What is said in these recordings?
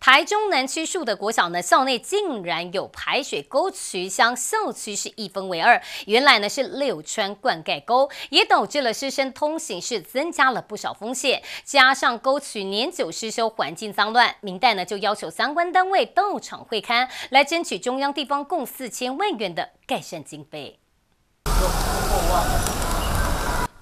台中南区树的国小呢，校内竟然有排水沟渠，乡校区是一分为二。原来呢是六川灌溉沟，也导致了师生通行是增加了不少风险。加上沟渠年久失修，环境脏乱，明代呢就要求相关单位到场会勘，来争取中央地方共四千万元的改善经费。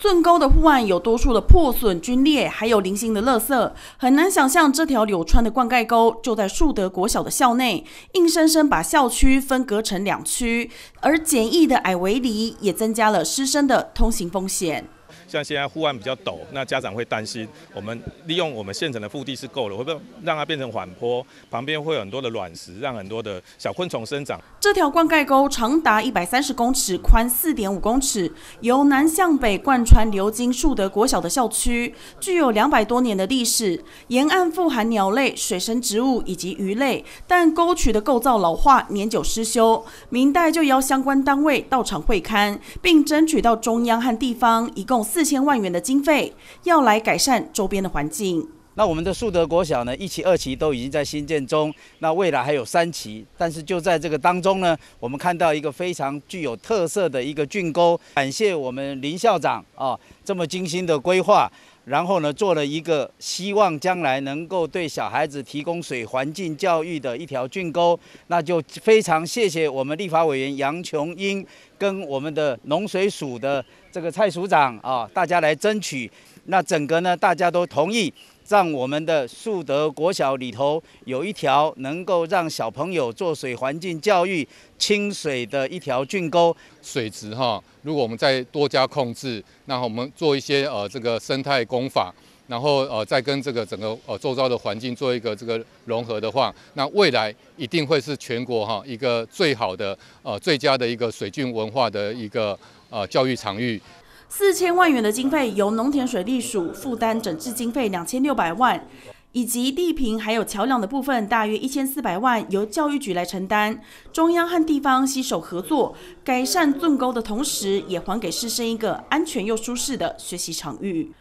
盾沟的护岸有多处的破损、龟裂，还有零星的垃圾，很难想象这条柳川的灌溉沟就在树德国小的校内，硬生生把校区分隔成两区，而简易的矮围篱也增加了师生的通行风险。像现在护岸比较陡，那家长会担心，我们利用我们县城的腹地是够了，会不会让它变成缓坡？旁边会有很多的卵石，让很多的小昆虫生长。这条灌溉沟长达一百三十公尺，宽四点五公尺，由南向北贯穿流经树德国小的校区，具有两百多年的历史。沿岸富含鸟类、水生植物以及鱼类，但沟渠的构造老化，年久失修。明代就邀相关单位到场会勘，并争取到中央和地方一共。四千万元的经费要来改善周边的环境。那我们的树德国小呢，一期、二期都已经在新建中，那未来还有三期。但是就在这个当中呢，我们看到一个非常具有特色的一个郡沟，感谢我们林校长啊这么精心的规划，然后呢做了一个希望将来能够对小孩子提供水环境教育的一条郡沟。那就非常谢谢我们立法委员杨琼英跟我们的农水署的这个蔡署长啊，大家来争取。那整个呢，大家都同意，让我们的树德国小里头有一条能够让小朋友做水环境教育、清水的一条郡沟水质哈。如果我们再多加控制，那我们做一些呃这个生态工法，然后呃再跟这个整个呃周遭的环境做一个这个融合的话，那未来一定会是全国哈一个最好的呃最佳的一个水郡文化的一个呃教育场域。四千万元的经费由农田水利署负担整治经费两千六百万，以及地坪还有桥梁的部分大约一千四百万由教育局来承担。中央和地方携手合作，改善纵沟的同时，也还给师生一个安全又舒适的学习场域。